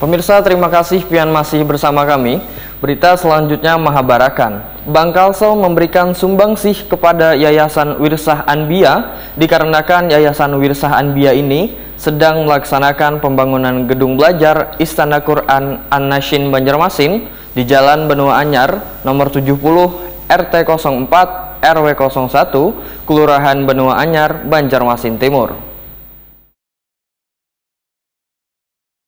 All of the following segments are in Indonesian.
Pemirsa terima kasih pian masih bersama kami. Berita selanjutnya Mahabarakan. Bang Kalsel memberikan sumbangsih kepada Yayasan Wirsah Anbia dikarenakan Yayasan Wirsah Anbia ini sedang melaksanakan pembangunan gedung belajar Istana Quran An-Nashin Banjarmasin di Jalan Benua Anyar nomor 70 RT 04 RW 01 Kelurahan Benua Anyar Banjarmasin Timur.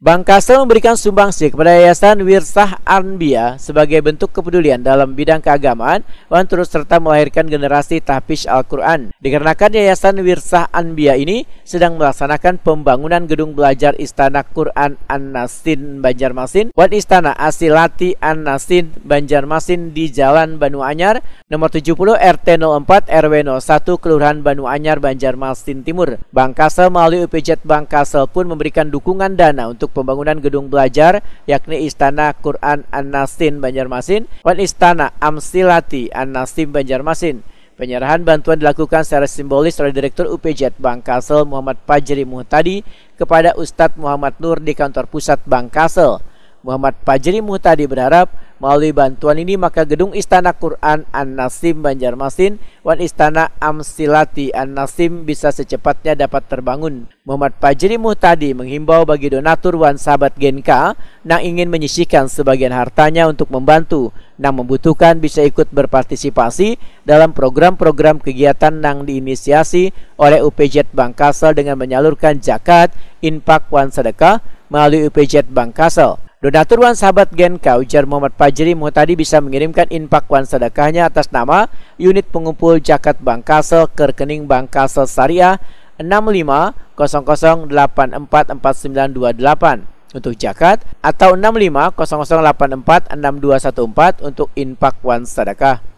Bank Kastel memberikan sumbangsi kepada Yayasan Wirsah Anbia sebagai bentuk kepedulian dalam bidang keagamaan dan terus serta melahirkan generasi tahfiz Al-Quran. Dikarenakan Yayasan Wirsah Anbia ini sedang melaksanakan pembangunan gedung belajar Istana Quran An-Nasin Banjarmasin dan Istana Asilati An-Nasin Banjarmasin di Jalan Banu Anyar nomor 70 RT 04 RW 01 Kelurahan Banu Anyar Banjarmasin Timur. Bank Kastel melalui UPJ Bank Kastel pun memberikan dukungan dana untuk pembangunan gedung belajar yakni Istana Quran An-Nasin Banjarmasin dan Istana Amsilati An-Nasim Banjarmasin. Penyerahan bantuan dilakukan secara simbolis oleh Direktur UPJ Bank Kasel Muhammad Pajri Muhtadi kepada Ustadz Muhammad Nur di kantor pusat Bank Kasel. Muhammad Pajri Muhtadi berharap Melalui bantuan ini maka gedung Istana Quran An-Nasim Banjarmasin dan Istana Amsilati An-Nasim bisa secepatnya dapat terbangun. Muhammad Pajri Muhtadi menghimbau bagi donatur Wan Sahabat Genka yang ingin menyisihkan sebagian hartanya untuk membantu yang membutuhkan bisa ikut berpartisipasi dalam program-program kegiatan yang diinisiasi oleh UPJ Bank dengan menyalurkan zakat, infak, dan sedekah melalui UPJ Bank Donatur Wan Sahabat Genka Ujar Muhammad Fajri Muhtadi bisa mengirimkan infak wan sedekahnya atas nama unit pengumpul Jakat Bank Kasel ke rekening Bank Kasel Syariah 6500844928 untuk Jakat atau 6500846214 untuk infak wan sedekah.